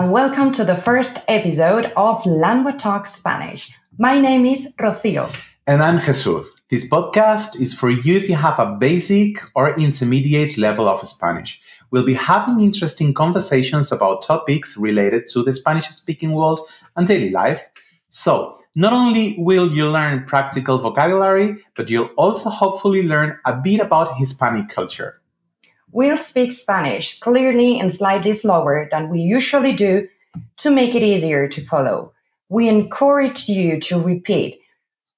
and welcome to the first episode of Lengua Talk Spanish. My name is Rocío. And I'm Jesus. This podcast is for you if you have a basic or intermediate level of Spanish. We'll be having interesting conversations about topics related to the Spanish speaking world and daily life. So, not only will you learn practical vocabulary, but you'll also hopefully learn a bit about Hispanic culture. We'll speak Spanish clearly and slightly slower than we usually do to make it easier to follow. We encourage you to repeat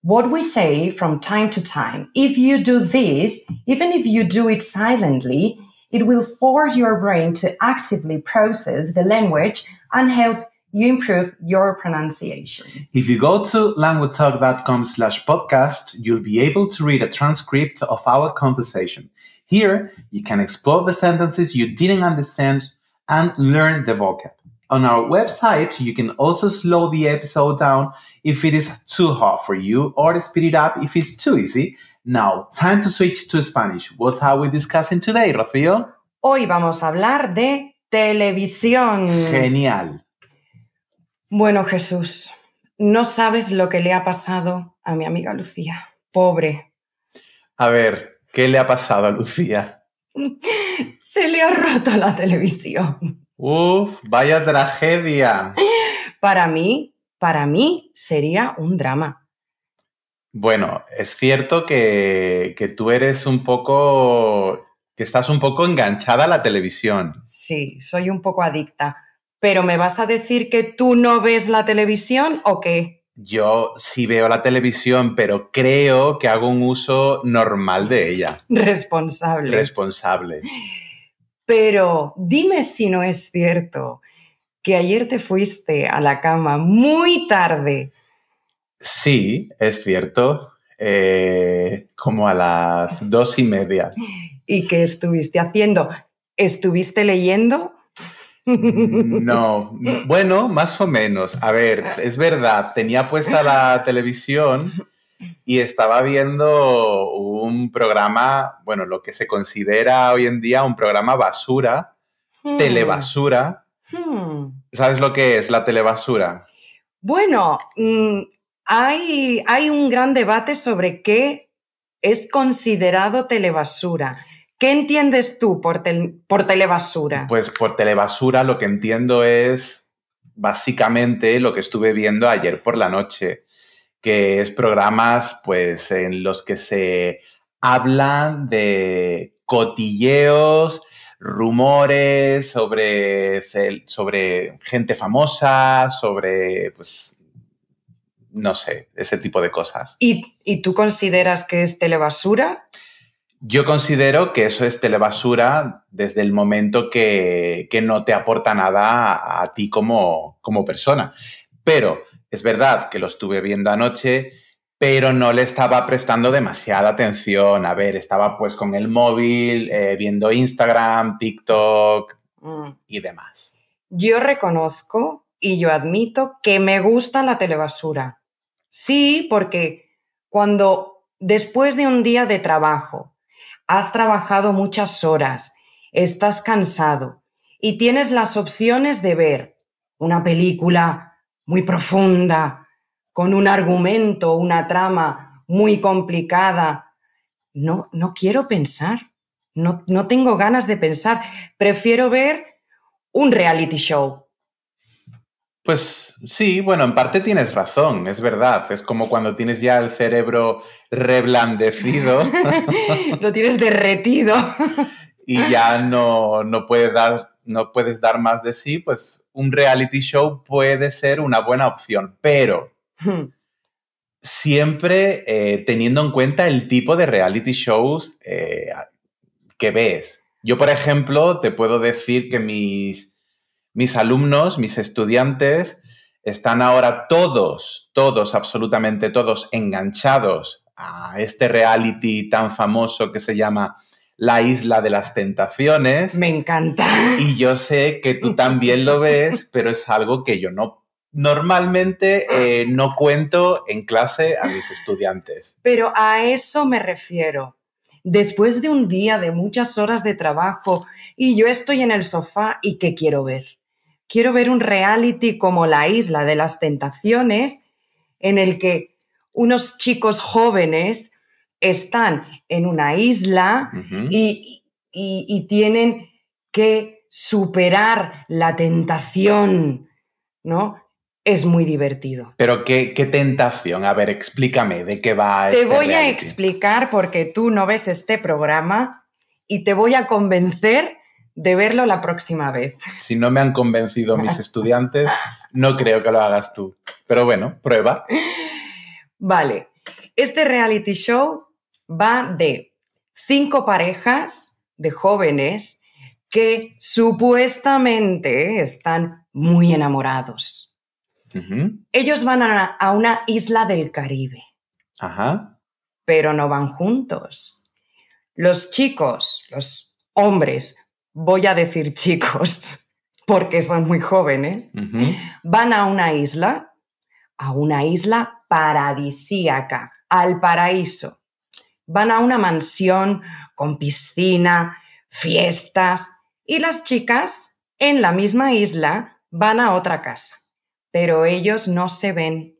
what we say from time to time. If you do this, even if you do it silently, it will force your brain to actively process the language and help you improve your pronunciation. If you go to languagetalk.com slash podcast, you'll be able to read a transcript of our conversation. Here, you can explore the sentences you didn't understand and learn the vocab. On our website, you can also slow the episode down if it is too hot for you or speed it up if it's too easy. Now, time to switch to Spanish. What are we discussing today, Rafael? Hoy vamos a hablar de televisión. Genial. Bueno, Jesús, no sabes lo que le ha pasado a mi amiga Lucía. Pobre. A ver, ¿Qué le ha pasado a Lucía? Se le ha roto la televisión. Uf, vaya tragedia. Para mí, para mí sería un drama. Bueno, es cierto que, tú eres un poco, que estás un poco enganchada a la televisión. Sí, soy un poco adicta. Pero ¿me vas a decir que tú no ves la televisión o qué? yo sí veo la televisión, pero creo que hago un uso normal de ella. Responsable. Responsable. Pero dime si no es cierto que ayer te fuiste a la cama muy tarde. Sí, es cierto. Eh, como a las dos y media. ¿Y qué estuviste haciendo? ¿Estuviste leyendo? No, bueno, más o menos. A ver, es verdad, tenía puesta la televisión y estaba viendo un programa, bueno, lo que se considera hoy en día un programa basura, hmm. telebasura. Hmm. ¿Sabes lo que es la telebasura? Bueno, mm, hay, hay un gran debate sobre qué es considerado telebasura. ¿Qué entiendes tú por, telebasura? Pues por telebasura lo que entiendo es básicamente lo que estuve viendo ayer por la noche, que es programas pues en los que se hablan de cotilleos, rumores sobre, sobre gente famosa, sobre, pues, no sé, ese tipo de cosas. ¿Y, ¿y tú consideras que es telebasura? Yo considero que eso es telebasura desde el momento que, no te aporta nada a, ti como, persona. Pero es verdad que lo estuve viendo anoche, pero no le estaba prestando demasiada atención. A ver, estaba pues con el móvil, eh, viendo Instagram, TikTok mm. y demás. Yo reconozco y yo admito que me gusta la telebasura. Sí, porque cuando después de un día de trabajo, has trabajado muchas horas, estás cansado y tienes las opciones de ver una película muy profunda, con un argumento, una trama muy complicada. No, no quiero pensar, no, no tengo ganas de pensar, prefiero ver un reality show pues sí, bueno, en parte tienes razón, es verdad. Es como cuando tienes ya el cerebro reblandecido. Lo tienes derretido. y ya no, no, puedes dar, no puedes dar más de sí, pues un reality show puede ser una buena opción, pero hmm. siempre eh, teniendo en cuenta el tipo de reality shows eh, que ves. Yo, por ejemplo, te puedo decir que mis mis alumnos, mis estudiantes, están ahora todos, todos, absolutamente todos enganchados a este reality tan famoso que se llama La Isla de las Tentaciones. Me encanta. Y yo sé que tú también lo ves, pero es algo que yo no normalmente eh, no cuento en clase a mis estudiantes. Pero a eso me refiero. Después de un día de muchas horas de trabajo y yo estoy en el sofá y ¿qué quiero ver? quiero ver un reality como La Isla de las Tentaciones, en el que unos chicos jóvenes están en una isla y, tienen que superar la tentación, ¿no? Es muy divertido. Pero qué, tentación, a ver, explícame de qué va. Te este voy a explicar porque tú no ves este programa y te voy a convencer de verlo la próxima vez. Si no me han convencido mis estudiantes, no creo que lo hagas tú. Pero bueno, prueba. Vale. Este reality show va de cinco parejas de jóvenes que supuestamente están muy enamorados. Ellos van a, una isla del Caribe. Ajá. Pero no van juntos. Los chicos, los hombres, voy a decir chicos, porque son muy jóvenes, van a una isla, a una isla paradisíaca, al paraíso. Van a una mansión con piscina, fiestas, y las chicas en la misma isla van a otra casa, pero ellos no se ven.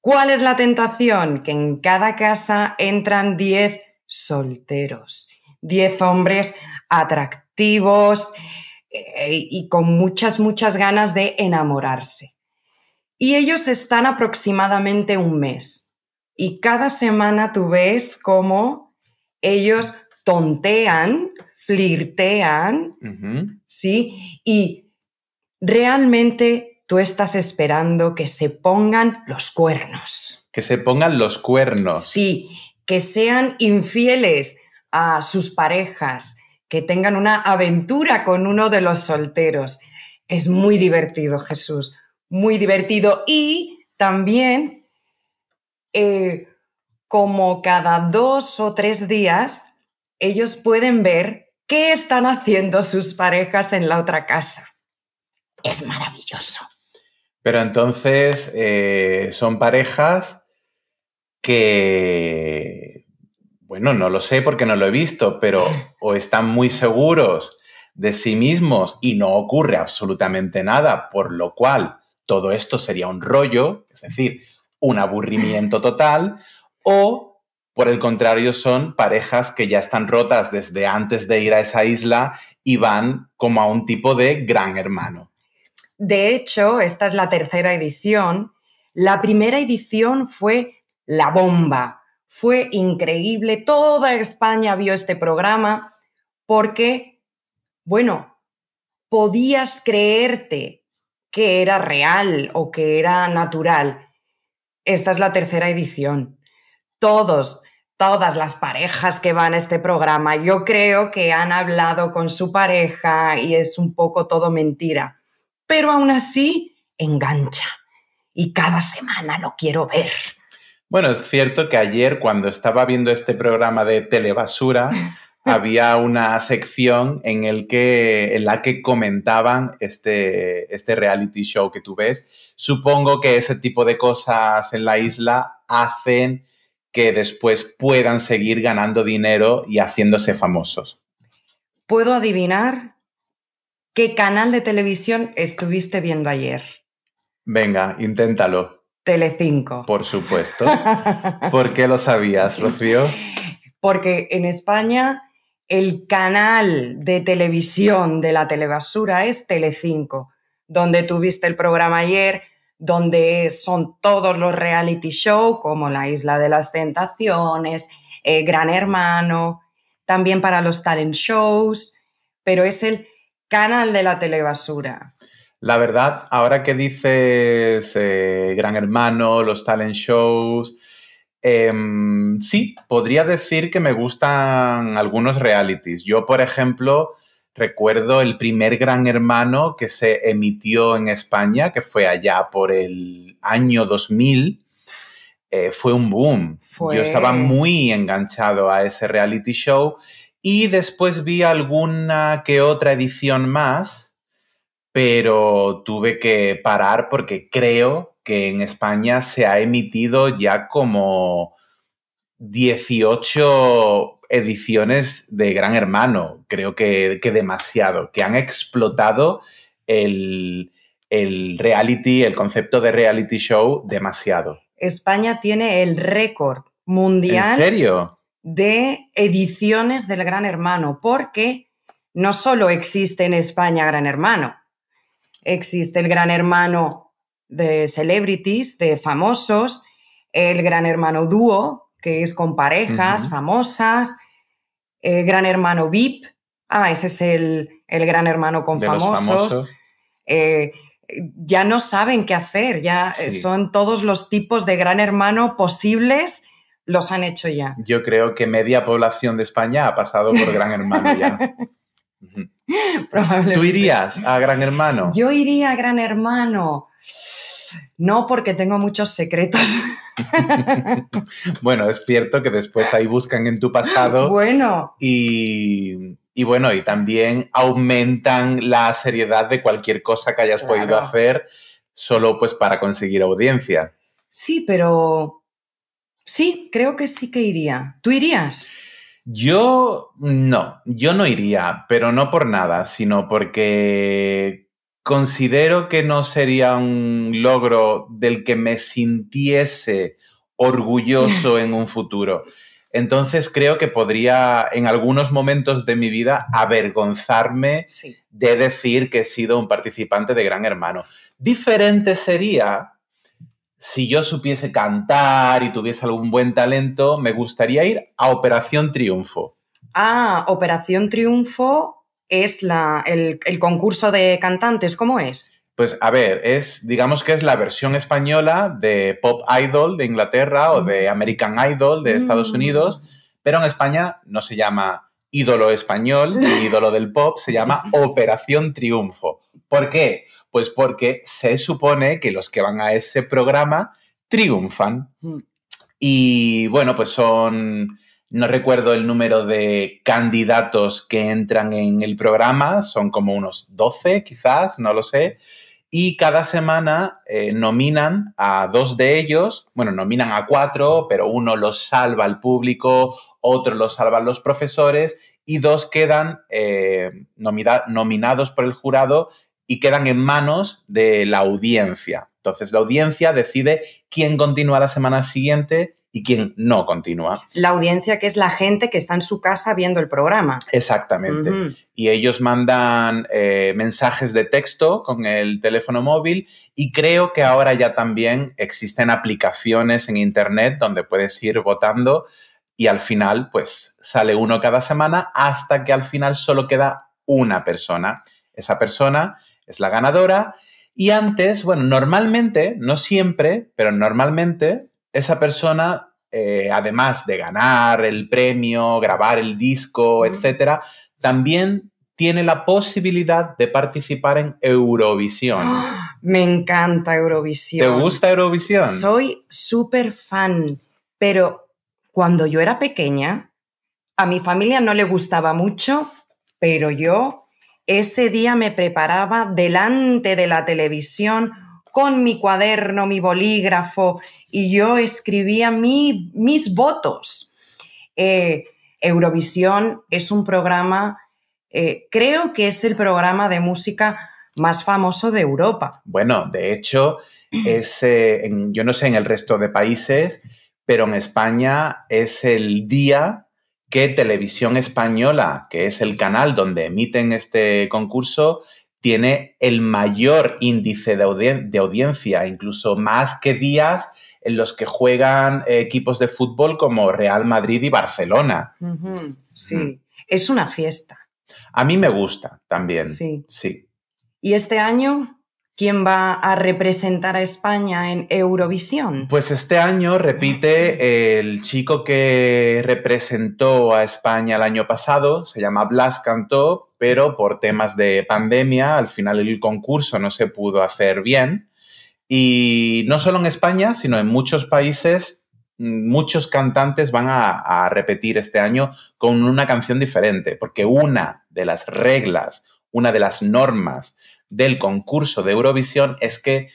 ¿Cuál es la tentación? Que en cada casa entran 10 solteros, 10 hombres atractivos eh, y con muchas, muchas ganas de enamorarse. Y ellos están aproximadamente un mes. Y cada semana tú ves cómo ellos tontean, flirtean, ¿sí? Y realmente tú estás esperando que se pongan los cuernos. Que se pongan los cuernos. Sí, que sean infieles a sus parejas, que tengan una aventura con uno de los solteros. Es muy divertido, Jesús, muy divertido. Y también, eh, como cada dos o tres días, ellos pueden ver qué están haciendo sus parejas en la otra casa. Es maravilloso. Pero entonces eh, son parejas que bueno, no lo sé porque no lo he visto, pero o están muy seguros de sí mismos y no ocurre absolutamente nada, por lo cual todo esto sería un rollo, es decir, un aburrimiento total, o por el contrario son parejas que ya están rotas desde antes de ir a esa isla y van como a un tipo de gran hermano. De hecho, esta es la tercera edición. La primera edición fue la bomba, fue increíble, toda España vio este programa porque, bueno, podías creerte que era real o que era natural. Esta es la tercera edición. Todos, todas las parejas que van a este programa, yo creo que han hablado con su pareja y es un poco todo mentira. Pero aún así, engancha. Y cada semana lo quiero ver. Bueno, es cierto que ayer cuando estaba viendo este programa de Telebasura, había una sección en, el que, la que comentaban este, este reality show que tú ves. Supongo que ese tipo de cosas en la isla hacen que después puedan seguir ganando dinero y haciéndose famosos. ¿Puedo adivinar qué canal de televisión estuviste viendo ayer? Venga, inténtalo. Telecinco. Por supuesto. ¿Por qué lo sabías, Rocío? Porque en España el canal de televisión de la telebasura es Telecinco, donde tuviste el programa ayer, donde son todos los reality show como La Isla de las Tentaciones, eh, Gran Hermano, también para los talent shows, pero es el canal de la telebasura. La verdad, ahora que dices eh, Gran Hermano, los talent shows, em, sí, podría decir que me gustan algunos realities. Yo, por ejemplo, recuerdo el primer Gran Hermano que se emitió en España, que fue allá por el año 2000. Eh, fue un boom. Yo estaba muy enganchado a ese reality show y después vi alguna que otra edición más pero tuve que parar porque creo que en España se ha emitido ya como 18 ediciones de Gran Hermano, creo que, demasiado, que han explotado el, reality, el concepto de reality show demasiado. España tiene el récord mundial serio? de ediciones del Gran Hermano, porque no solo existe en España Gran Hermano, existe el gran hermano de celebrities, de famosos, el gran hermano dúo, que es con parejas famosas, el gran hermano VIP, ah, ese es el, gran hermano con famosos. Eh, ya no saben qué hacer, ya eh, son todos los tipos de gran hermano posibles los han hecho ya. Yo creo que media población de España ha pasado por Gran Hermano ya. Probablemente. ¿Tú irías a Gran Hermano? Yo iría a Gran Hermano. No, porque tengo muchos secretos. bueno, es cierto que después ahí buscan en tu pasado. Bueno. Y, bueno, y también aumentan la seriedad de cualquier cosa que hayas podido hacer solo pues para conseguir audiencia. Sí, pero sí, creo que sí que iría. ¿Tú irías? Yo no, yo no iría, pero no por nada, sino porque considero que no sería un logro del que me sintiese orgulloso en un futuro. Entonces creo que podría en algunos momentos de mi vida avergonzarme de decir que he sido un participante de Gran Hermano. Diferente sería si yo supiese cantar y tuviese algún buen talento, me gustaría ir a Operación Triunfo. Ah, Operación Triunfo es el, concurso de cantantes, ¿cómo es? Pues a ver, es, digamos que es la versión española de Pop Idol de Inglaterra o de mm. American Idol de Estados mm. Unidos, pero en España no se llama ídolo español, ni ídolo del pop, se llama Operación Triunfo. ¿Por qué? Pues porque se supone que los que van a ese programa triunfan. Mm. Y bueno, pues son, no recuerdo el número de candidatos que entran en el programa, son como unos 12 quizás, no lo sé. Y cada semana eh, nominan a dos de ellos, bueno, nominan a cuatro, pero uno los salva el público, otro los salvan los profesores y dos quedan eh, nominados por el jurado y quedan en manos de la audiencia. Entonces, la audiencia decide quién continúa la semana siguiente y quién no continúa. La audiencia que es la gente que está en su casa viendo el programa. Exactamente. Y ellos mandan eh, mensajes de texto con el teléfono móvil y creo que ahora ya también existen aplicaciones en Internet donde puedes ir votando y al final pues sale uno cada semana hasta que al final solo queda una persona. Esa persona es la ganadora. Y antes, bueno, normalmente, no siempre, pero normalmente esa persona, eh, además de ganar el premio, grabar el disco, etcétera, también tiene la posibilidad de participar en Eurovisión. ¡Ah! Me encanta Eurovisión. ¿Te gusta Eurovisión? Soy súper fan, pero cuando yo era pequeña, a mi familia no le gustaba mucho, pero yo ese día me preparaba delante de la televisión con mi cuaderno, mi bolígrafo, y yo escribía mis votos. Eh, Eurovisión es un programa, eh, creo que es el programa de música más famoso de Europa. Bueno, de hecho, eh, yo no sé en el resto de países, pero en España es el día que Televisión Española, que es el canal donde emiten este concurso, tiene el mayor índice de, audiencia, incluso más que días en los que juegan eh, equipos de fútbol como Real Madrid y Barcelona. sí, mm. es una fiesta. A mí me gusta también. Sí. Sí. ¿Y este año? quién va a representar a España en Eurovisión? Pues este año repite el chico que representó a España el año pasado, se llama Blas Cantó, pero por temas de pandemia al final el concurso no se pudo hacer bien. Y no solo en España, sino en muchos países, muchos cantantes van a, repetir este año con una canción diferente, porque una de las reglas, una de las normas del concurso de Eurovisión es que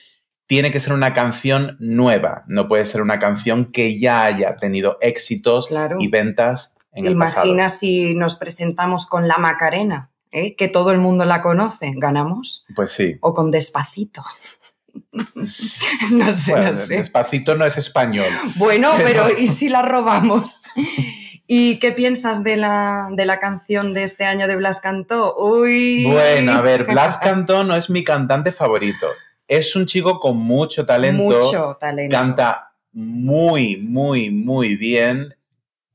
tiene que ser una canción nueva, no puede ser una canción que ya haya tenido éxitos y ventas en Imagina el pasado. Imagina si nos presentamos con La Macarena, ¿eh? que todo el mundo la conoce, ¿ganamos? Pues sí. O con Despacito. no sé, no sé. Despacito no es español. Bueno, pero ¿y si la robamos? ¿Y qué piensas de la, canción de este año de Blas Cantó? Bueno, a ver, Blas Cantó no es mi cantante favorito. Es un chico con mucho talento. Mucho Canta muy, muy, muy bien,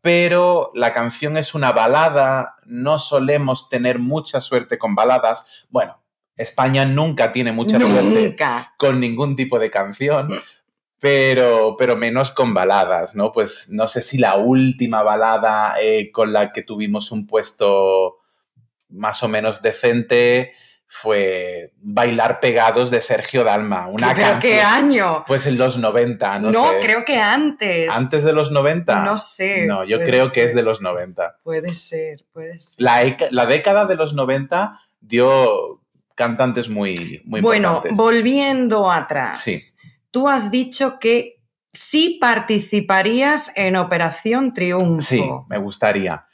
pero la canción es una balada. No solemos tener mucha suerte con baladas. Bueno, España nunca tiene mucha suerte con ningún tipo de canción pero, pero menos con baladas, ¿no? Pues no sé si la última balada eh, con la que tuvimos un puesto más o menos decente fue Bailar Pegados de Sergio Dalma. Una ¿Pero qué año? Pues en los 90, no, no creo que antes. ¿Antes de los 90? No sé. No, yo creo que es de los 90. Puede ser, puede ser. La, década de los 90 dio cantantes muy, muy Bueno, volviendo atrás. Sí tú has dicho que sí participarías en Operación Triunfo. Sí, me gustaría,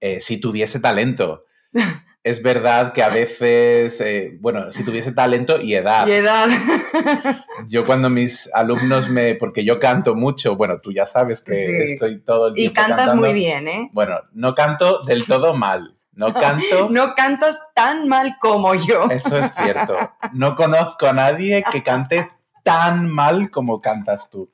eh, si tuviese talento. es verdad que a veces, eh, bueno, si tuviese talento y edad. Y edad. Yo cuando mis alumnos me, porque yo canto mucho, bueno, tú ya sabes que estoy todo el tiempo. Y cantas muy bien, ¿eh? Bueno, no canto del todo mal. No canto. no cantas tan mal como yo. Eso es cierto. No conozco a nadie que cante tan mal como cantas tú.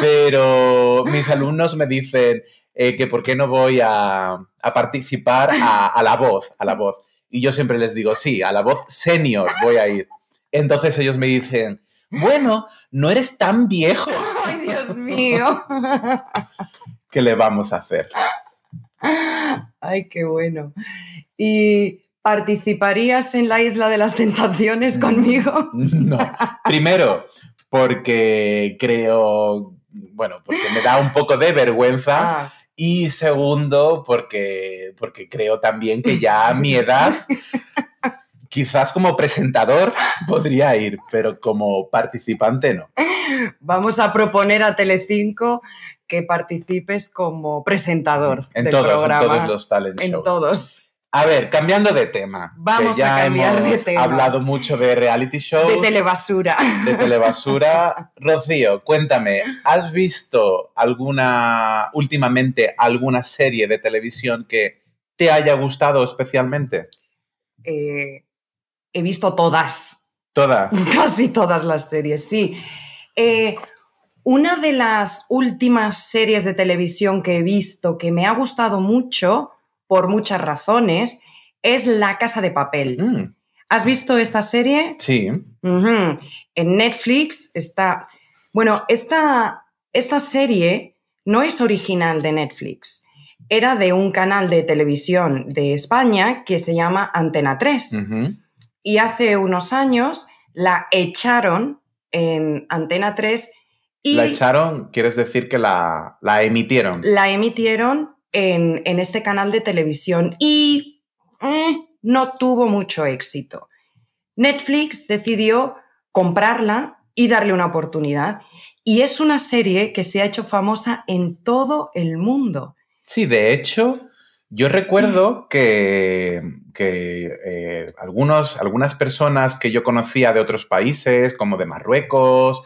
Pero mis alumnos me dicen eh, que por qué no voy a, participar a, a, la voz, a la voz. Y yo siempre les digo, sí, a la voz senior voy a ir. Entonces ellos me dicen, bueno, no eres tan viejo. Ay, Dios mío. ¿Qué le vamos a hacer? Ay, qué bueno. Y ¿Participarías en la isla de las tentaciones conmigo? No. Primero, porque creo, bueno, porque me da un poco de vergüenza. Ah. Y segundo, porque, porque creo también que ya a mi edad, quizás como presentador podría ir, pero como participante no. Vamos a proponer a Telecinco que participes como presentador en del programa. En todos los talent En todos. A ver, cambiando de tema. Vamos ya hemos hablado mucho de reality shows. De telebasura. De telebasura. Rocío, cuéntame, ¿has visto alguna, últimamente, alguna serie de televisión que te haya gustado especialmente? Eh, he visto todas. Todas. Casi todas las series, sí. Eh, una de las últimas series de televisión que he visto que me ha gustado mucho por muchas razones, es La Casa de Papel. Mm. ¿Has visto esta serie? Sí. En Netflix está... Bueno, esta, esta serie no es original de Netflix. Era de un canal de televisión de España que se llama Antena 3. Y hace unos años la echaron en Antena 3. Y ¿La echaron? ¿Quieres decir que la, la emitieron? La emitieron en, este canal de televisión y eh, no tuvo mucho éxito. Netflix decidió comprarla y darle una oportunidad. Y es una serie que se ha hecho famosa en todo el mundo. Sí, de hecho, yo recuerdo mm. que, eh, algunos, algunas personas que yo conocía de otros países, como de Marruecos,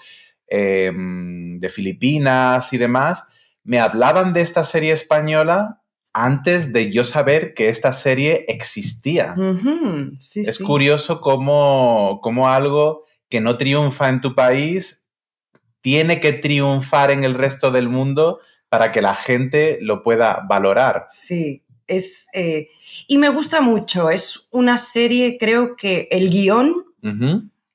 em, de Filipinas y demás, me hablaban de esta serie española antes de yo saber que esta serie existía. es curioso cómo, algo que no triunfa en tu país tiene que triunfar en el resto del mundo para que la gente lo pueda valorar. Sí, es... Eh, y me gusta mucho, es una serie, creo que el guión,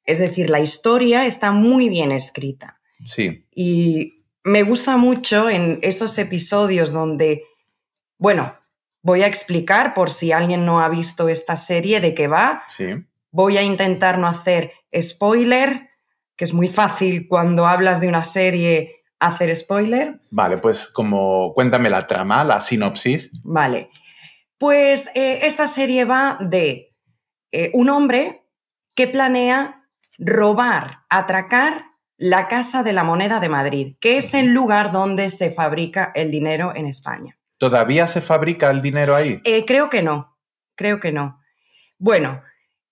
es decir, la historia está muy bien escrita. Sí. Y me gusta mucho en esos episodios donde, bueno, voy a explicar por si alguien no ha visto esta serie de qué va. Sí. Voy a intentar no hacer spoiler, que es muy fácil cuando hablas de una serie hacer spoiler. Vale, pues como cuéntame la trama, la sinopsis. Vale. Pues eh, esta serie va de eh, un hombre que planea robar, atracar la Casa de la Moneda de Madrid, que es el lugar donde se fabrica el dinero en España. ¿Todavía se fabrica el dinero ahí? Eh, creo que no, creo que no. Bueno,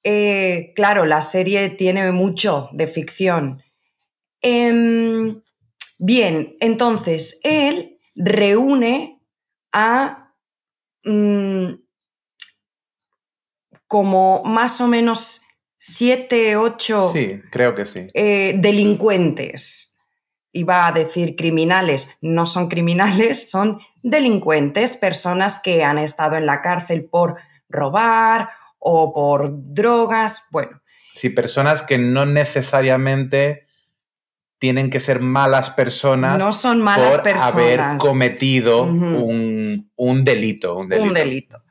eh, claro, la serie tiene mucho de ficción. Em, bien, entonces, él reúne a mm, como más o menos siete, ocho sí, creo que sí. Eh, delincuentes. Iba a decir criminales, no son criminales, son delincuentes, personas que han estado en la cárcel por robar o por drogas, bueno. Sí, personas que no necesariamente tienen que ser malas personas. No son malas por Haber cometido un, delito. Un delito.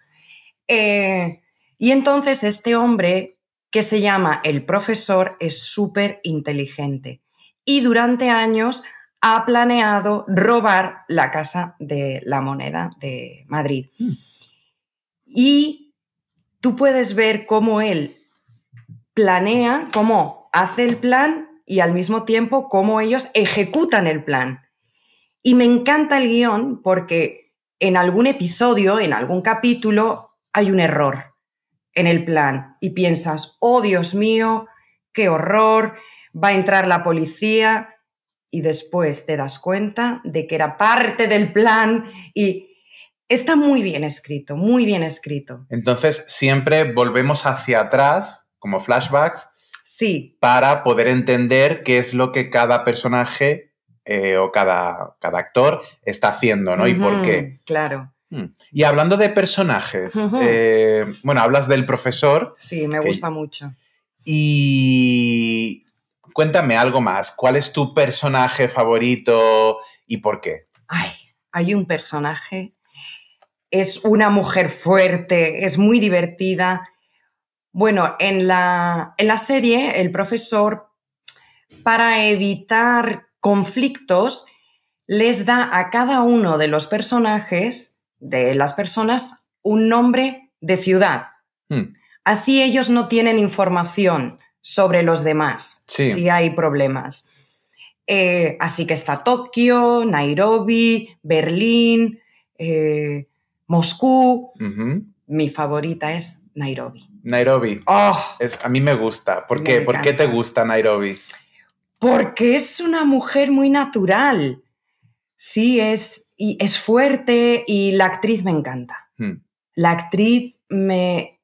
Eh, y entonces este hombre que se llama El profesor es súper inteligente y durante años ha planeado robar la casa de la moneda de Madrid. Hmm. Y tú puedes ver cómo él planea, cómo hace el plan y al mismo tiempo cómo ellos ejecutan el plan. Y me encanta el guión porque en algún episodio, en algún capítulo, hay un error en el plan y piensas, oh Dios mío, qué horror, va a entrar la policía y después te das cuenta de que era parte del plan y está muy bien escrito, muy bien escrito. Entonces siempre volvemos hacia atrás, como flashbacks. Sí. Para poder entender qué es lo que cada personaje eh, o cada, cada, actor está haciendo, ¿no? y por qué. Claro. Mm. Y hablando de personajes, eh, bueno, hablas del profesor. Sí, me gusta mucho. Y cuéntame algo más. ¿Cuál es tu personaje favorito y por qué? hay un personaje. Es una mujer fuerte, es muy divertida. Bueno, en la, en la serie, el profesor, para evitar conflictos, les da a cada uno de los personajes de las personas un nombre de ciudad. Hmm. Así ellos no tienen información sobre los demás si hay problemas. Eh, así que está Tokio, Nairobi, Berlín, eh, Moscú. Mi favorita es Nairobi. Nairobi. Oh. es, a mí me gusta. ¿Por qué? ¿Por qué te gusta Nairobi? Porque es una mujer muy natural sí es, y es fuerte y la actriz me encanta. Hmm. La actriz me,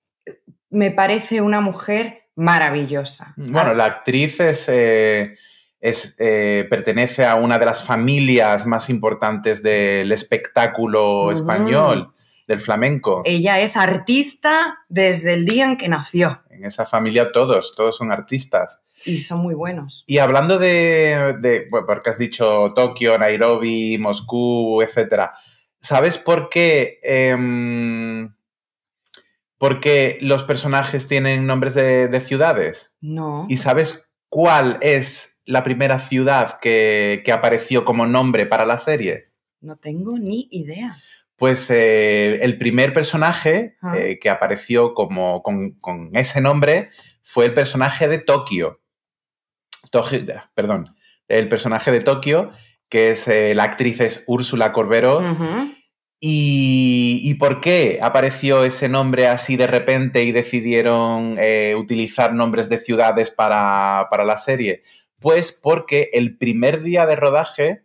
me, parece una mujer maravillosa. Bueno, la actriz es, eh, es eh, pertenece a una de las familias más importantes del espectáculo español del flamenco. Ella es artista desde el día en que nació. En esa familia todos, todos son artistas. Y son muy buenos. Y hablando de, porque has dicho Tokio, Nairobi, Moscú, etcétera, ¿sabes por qué? Em, porque los personajes tienen nombres de, ciudades. No. ¿Y sabes cuál es la primera ciudad que apareció como nombre para la serie? No tengo ni idea. Pues eh, el primer personaje eh, que apareció como, con, ese nombre fue el personaje de Tokio. Tokio perdón, el personaje de Tokio, que es eh, la actriz es Úrsula Corberó. y, por qué apareció ese nombre así de repente y decidieron utilizar nombres de ciudades para, para la serie? Pues porque el primer día de rodaje,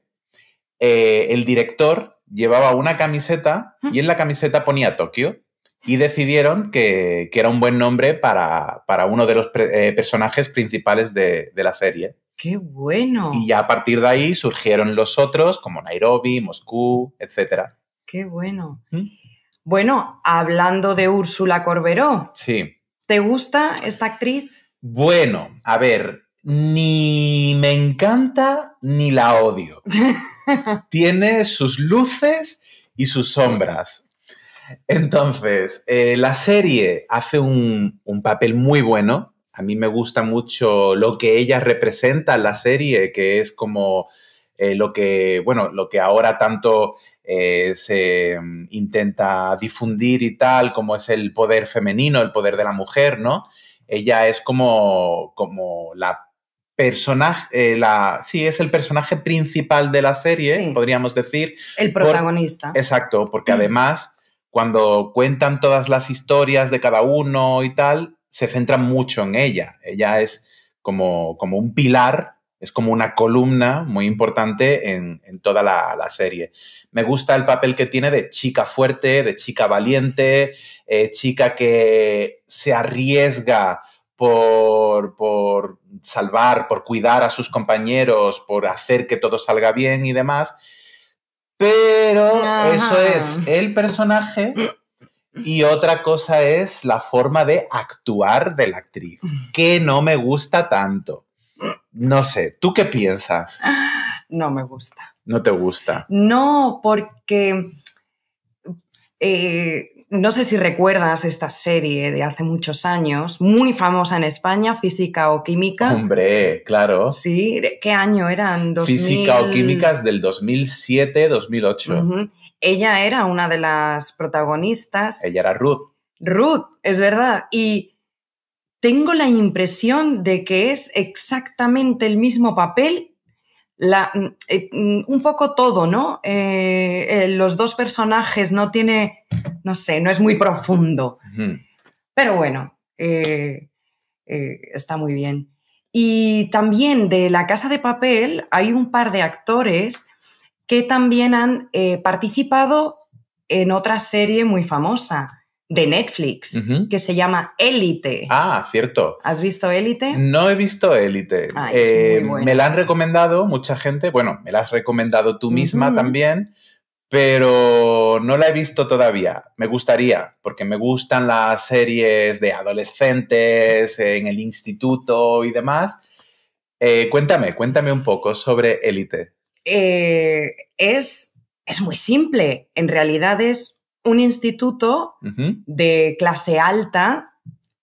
el director llevaba una camiseta y en la camiseta ponía Tokio. Y decidieron que, era un buen nombre para, uno de los eh, personajes principales de, la serie. ¡Qué bueno! Y ya a partir de ahí surgieron los otros, como Nairobi, Moscú, etc. ¡Qué bueno! ¿Mm? Bueno, hablando de Úrsula Corberó. Sí. ¿Te gusta esta actriz? Bueno, a ver, ni me encanta ni la odio. tiene sus luces y sus sombras. Entonces, eh, la serie hace un, papel muy bueno. A mí me gusta mucho lo que ella representa en la serie, que es como eh, lo que, bueno, lo que ahora tanto eh, se mm, intenta difundir y tal, como es el poder femenino, el poder de la mujer, ¿no? Ella es como, como la personaje, eh, la, sí, es el personaje principal de la serie, podríamos decir. El protagonista. exacto, porque mm. además cuando cuentan todas las historias de cada uno y tal, se centran mucho en ella. Ella es como, como un pilar, es como una columna muy importante en, toda la, serie. Me gusta el papel que tiene de chica fuerte, de chica valiente, eh, chica que se arriesga por, por salvar, por cuidar a sus compañeros, por hacer que todo salga bien y demás. Pero eso es el personaje y otra cosa es la forma de actuar de la actriz, que no me gusta tanto. No sé, ¿tú qué piensas? No me gusta. ¿No te gusta? No, porque eh, no sé si recuerdas esta serie de hace muchos años, muy famosa en España, Física o Química. Hombre, claro. Sí, qué año eran? Física o Químicas del 2007-2008. Ella era una de las protagonistas. Ella era Ruth. Ruth, es verdad. Y tengo la impresión de que es exactamente el mismo papel la, mm, eh, mm, un poco todo, ¿no? Eh, eh, los dos personajes no tiene, no sé, no es muy profundo. Pero bueno, está muy bien. Y también de La Casa de Papel hay un par de actores que también han participado en otra serie muy famosa, de Netflix que se llama Élite. Ah, cierto. ¿Has visto Élite? No he visto Élite. Ah, eh, me la han recomendado mucha gente, bueno, me la has recomendado tú misma también, pero no la he visto todavía. Me gustaría, porque me gustan las series de adolescentes eh, en el instituto y demás. Eh, cuéntame, cuéntame un poco sobre Élite. es, es muy simple. En realidad es un instituto de clase alta,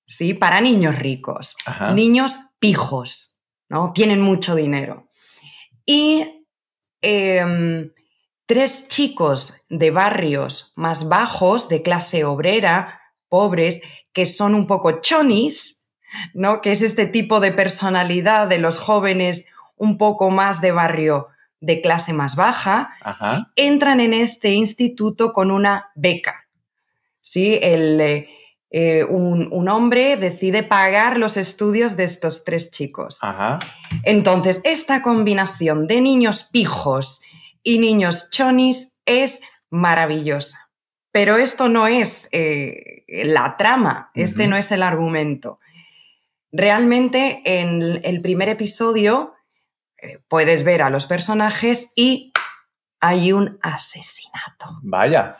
¿sí? Para niños ricos, niños pijos, ¿no? Tienen mucho dinero. Y em, tres chicos de barrios más bajos, de clase obrera, pobres, que son un poco chonis, ¿no? Que es este tipo de personalidad de los jóvenes un poco más de barrio de clase más baja, entran en este instituto con una beca. ¿Sí? El, eh, eh, un, hombre decide pagar los estudios de estos tres chicos. Entonces, esta combinación de niños pijos y niños chonis es maravillosa. Pero esto no es eh, la trama, este no es el argumento. Realmente en el primer episodio eh, puedes ver a los personajes y hay un asesinato. Vaya.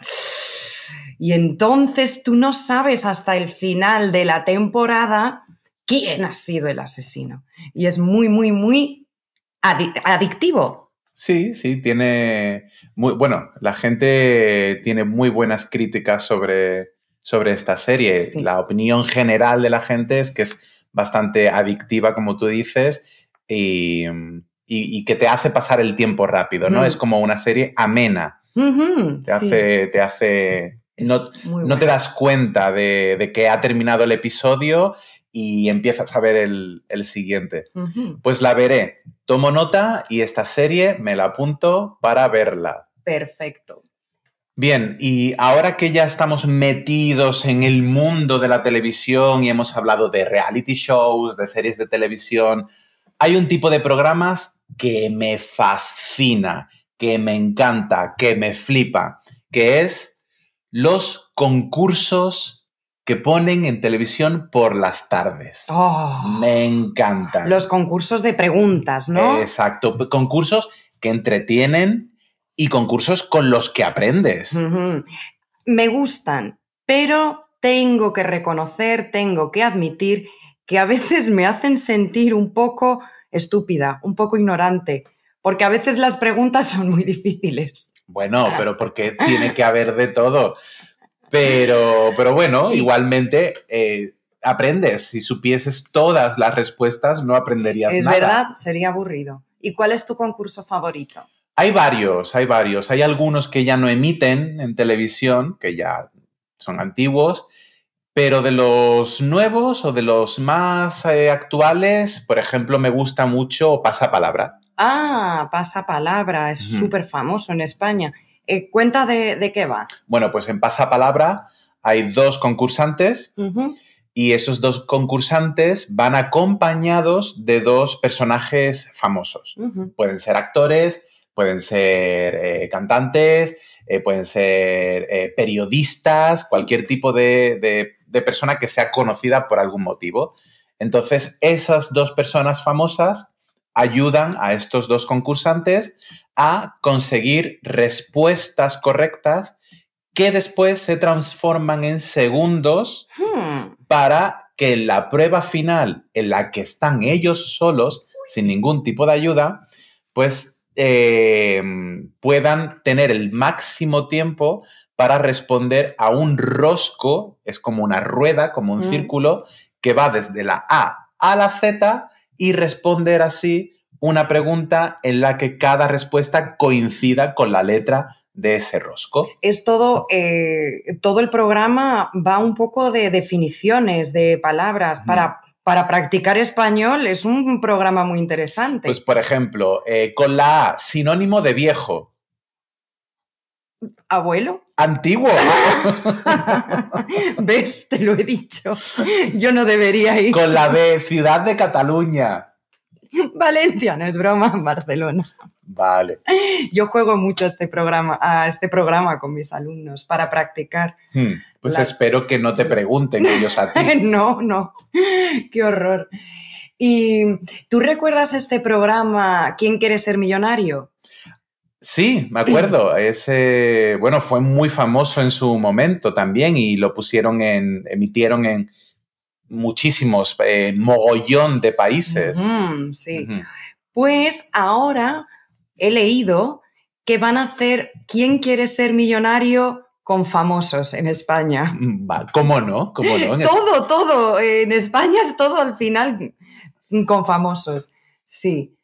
Y entonces tú no sabes hasta el final de la temporada quién ha sido el asesino. Y es muy, muy, muy adictivo. Sí, sí, tiene muy bueno, la gente tiene muy buenas críticas sobre, sobre esta serie. La opinión general de la gente es que es bastante adictiva, como tú dices, y, y, que te hace pasar el tiempo rápido, ¿no? Es como una serie amena. te, hace, no, te das cuenta de, que ha terminado el episodio y empiezas a ver el, siguiente. Pues la veré. Tomo nota y esta serie me la apunto para verla. Perfecto. Bien, y ahora que ya estamos metidos en el mundo de la televisión y hemos hablado de reality shows, de series de televisión, hay un tipo de programas que me fascina, que me encanta, que me flipa, que es los concursos que ponen en televisión por las tardes. Oh. me encantan. Los concursos de preguntas, ¿no? Exacto, concursos que entretienen y concursos con los que aprendes. Me gustan, pero tengo que reconocer, tengo que admitir que a veces me hacen sentir un poco estúpida, un poco ignorante, porque a veces las preguntas son muy difíciles. Bueno, pero porque tiene que haber de todo. Pero, pero bueno, igualmente eh, aprendes. Si supieses todas las respuestas, no aprenderías nada. Es verdad, sería aburrido. ¿Y cuál es tu concurso favorito? Hay varios, hay varios. Hay algunos que ya no emiten en televisión, que ya son antiguos, pero de los nuevos o de los más eh, actuales, por ejemplo, me gusta mucho Pasapalabra. Ah, Pasapalabra, es súper famoso en España. Eh, ¿Cuenta de, qué va? Bueno, pues en Pasapalabra hay dos concursantes y esos dos concursantes van acompañados de dos personajes famosos. Pueden ser actores, pueden ser eh, cantantes, pueden ser periodistas, cualquier tipo de, de, de persona que sea conocida por algún motivo. Entonces, esas dos personas famosas ayudan a estos dos concursantes a conseguir respuestas correctas que después se transforman en segundos hmm. para que la prueba final en la que están ellos solos, sin ningún tipo de ayuda, pues Em, puedan tener el máximo tiempo para responder a un rosco, es como una rueda, como un mm. círculo, que va desde la A a la Z y responder así una pregunta en la que cada respuesta coincida con la letra de ese rosco. Es todo, eh, todo el programa va un poco de definiciones, de palabras, para para practicar español es un programa muy interesante. Pues, por ejemplo, eh, con la A, sinónimo de viejo. Abuelo. Antiguo. ¿Ves? Te lo he dicho. Yo no debería ir. Con la B, ciudad de Cataluña. Valencia, no es broma, Barcelona. Vale. Yo juego mucho este programa, a este programa con mis alumnos para practicar. Hmm, pues espero que no te pregunten ellos a ti. no, no. Qué horror. ¿Y tú recuerdas este programa, ¿Quién quiere ser millonario? Sí, me acuerdo. Ese, bueno, fue muy famoso en su momento también y lo pusieron en, emitieron en, muchísimos, eh, mogollón de países. sí. Pues ahora he leído que van a hacer ¿Quién quiere ser millonario? con famosos en España. Mm, ¿Cómo no? ¿Cómo no? todo, todo. En España es todo al final con famosos. Sí.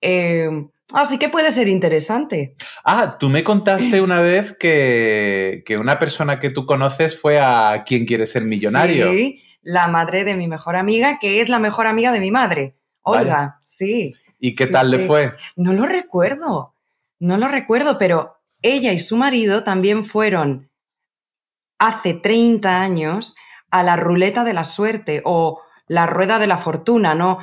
Em, así que puede ser interesante. Ah, tú me contaste una vez que, una persona que tú conoces fue a ¿Quién quiere ser millonario. Sí la madre de mi mejor amiga, que es la mejor amiga de mi madre. Olga, sí. ¿Y qué tal le fue? No lo recuerdo, no lo recuerdo, pero ella y su marido también fueron hace 30 años a la ruleta de la suerte o la rueda de la fortuna, ¿no?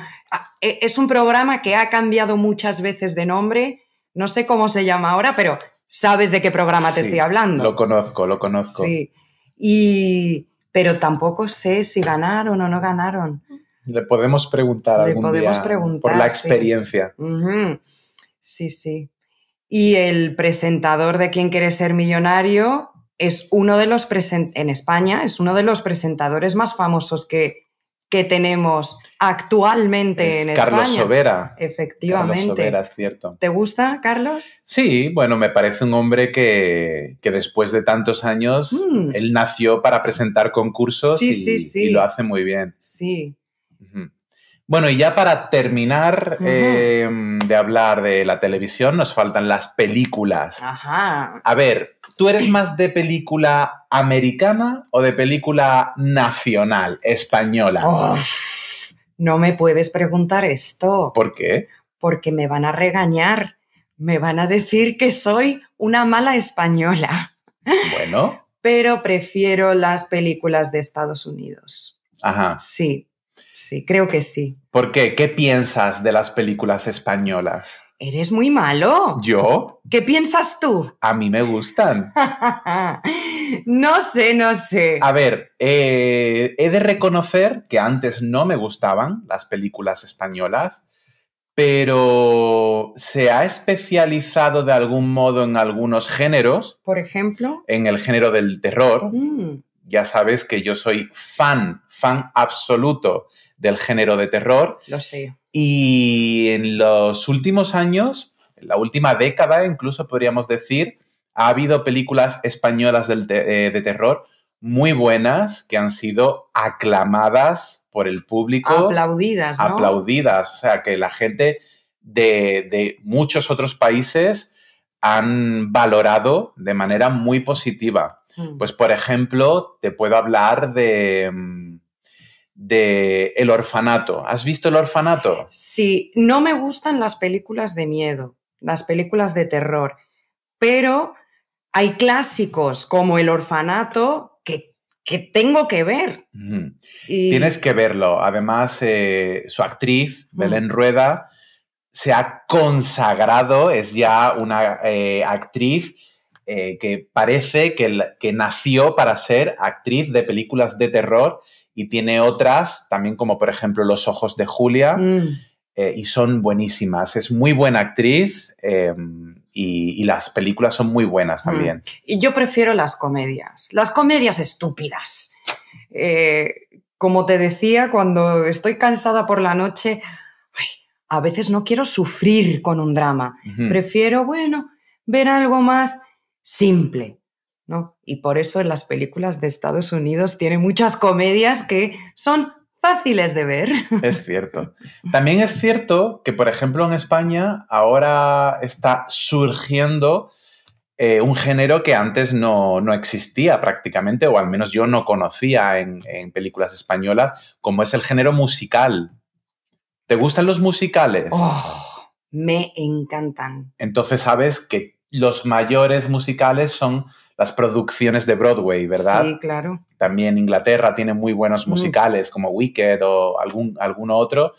E, es un programa que ha cambiado muchas veces de nombre, no sé cómo se llama ahora, pero sabes de qué programa te estoy hablando. Lo conozco, lo conozco. Sí. Y, pero tampoco sé si ganaron o no ganaron. Le podemos preguntar algún día por la experiencia. Sí. sí, Y el presentador de Quién quiere ser millonario es uno de los en España es uno de los presentadores más famosos que que tenemos actualmente es en Carlos Sobera. Efectivamente. Carlos Sobera, es cierto. ¿Te gusta, Carlos? Sí, bueno, me parece un hombre que, después de tantos años, mm. él nació para presentar concursos y, lo hace muy bien. Sí. Bueno, y ya para terminar eh, de hablar de la televisión, nos faltan las películas. Ajá. A ver, ¿Tú eres más de película americana o de película nacional, española? no me puedes preguntar esto. ¿Por qué? Porque me van a regañar. Me van a decir que soy una mala española. Bueno. Pero prefiero las películas de Estados Unidos. Ajá. Sí, Sí, creo que sí. ¿Por qué? ¿Qué piensas de las películas españolas? Eres muy malo. ¿Yo? ¿Qué piensas tú? A mí me gustan. no sé, no sé. A ver, eh, he de reconocer que antes no me gustaban las películas españolas, pero se ha especializado de algún modo en algunos géneros. Por ejemplo. En el género del terror. Mm ya sabes que yo soy fan, fan absoluto del género de terror. Lo sé. Y en los últimos años, en la última década incluso podríamos decir, ha habido películas españolas eh, de terror muy buenas que han sido aclamadas por el público. Aplaudidas. ¿no? Aplaudidas. O sea, que la gente de muchos otros países han valorado de manera muy positiva. Mm. Pues, por ejemplo, te puedo hablar mm, de, El orfanato. ¿Has visto El orfanato? Sí, no me gustan las películas de miedo, las películas de terror, pero hay clásicos como El orfanato que, tengo que ver. Y... Tienes que verlo. Además, eh, su actriz, mm. Belén Rueda, se ha consagrado, es ya una eh, actriz eh, que parece que, que, nació para ser actriz de películas de terror y tiene otras, también como por ejemplo Los Ojos de Julia, mm. eh, y son buenísimas. Es muy buena actriz y, las películas son muy buenas mm. también. Y yo prefiero las comedias, las comedias estúpidas. como te decía, cuando estoy cansada por la noche, a veces no quiero sufrir con un drama. Prefiero, bueno, ver algo más simple, ¿no? Y por eso en las películas de Estados Unidos tiene muchas comedias que son fáciles de ver. Es cierto. También es cierto que, por ejemplo, en España ahora está surgiendo eh, un género que antes no, existía prácticamente, o al menos yo no conocía en películas españolas, como es el género musical. ¿Te gustan los musicales? Oh, me encantan. Entonces sabes que los mayores musicales son las producciones de Broadway, ¿verdad? Sí, claro. También Inglaterra tiene muy buenos mm. musicales como Wicked o algún, alguno otro.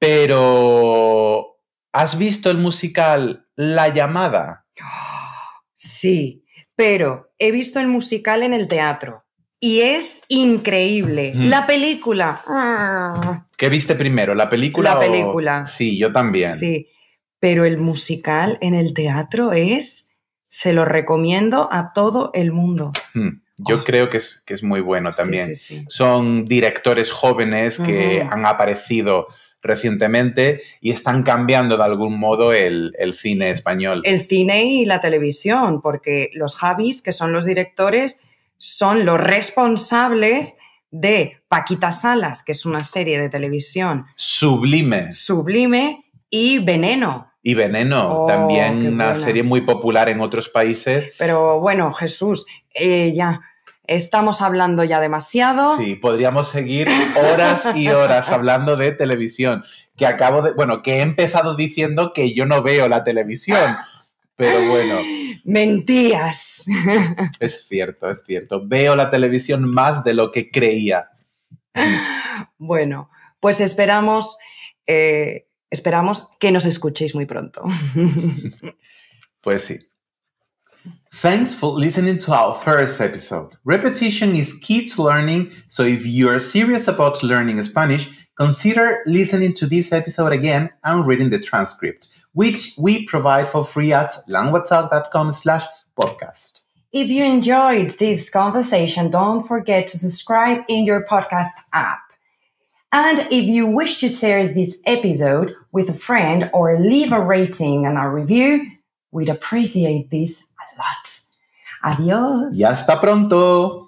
Pero, ¿has visto el musical La llamada? sí, pero he visto el musical en el teatro y es increíble. Mm. La película... ¿Qué viste primero, la película? La película. Sí, yo también. Sí, pero el musical en el teatro es, se lo recomiendo a todo el mundo. Hmm, yo oh. creo que es, muy bueno también. Sí, sí, sí. Son directores jóvenes que han aparecido recientemente y están cambiando de algún modo el, el, cine español. El cine y la televisión, porque los Javis, que son los directores, son los responsables de Paquita Salas, que es una serie de televisión. Sublime. Sublime y Veneno. Y Veneno, oh, también una serie muy popular en otros países. Pero bueno, Jesús, eh, ya. Estamos hablando ya demasiado. Sí, podríamos seguir horas y horas hablando de televisión, que acabo de, bueno, que he empezado diciendo que yo no veo la televisión. Pero bueno. Mentías. Es cierto, es cierto. Veo la televisión más de lo que creía. Bueno, pues esperamos, eh, esperamos que nos escuchéis muy pronto. Pues sí. Thanks for listening to our first episode. Repetition is key to learning, so if you are serious about learning Spanish, consider listening to this episode again and reading the transcript. which we provide for free at langwhatsalk.com slash podcast. If you enjoyed this conversation, don't forget to subscribe in your podcast app. And if you wish to share this episode with a friend or leave a rating and a review, we'd appreciate this a lot. Adiós. Y hasta pronto.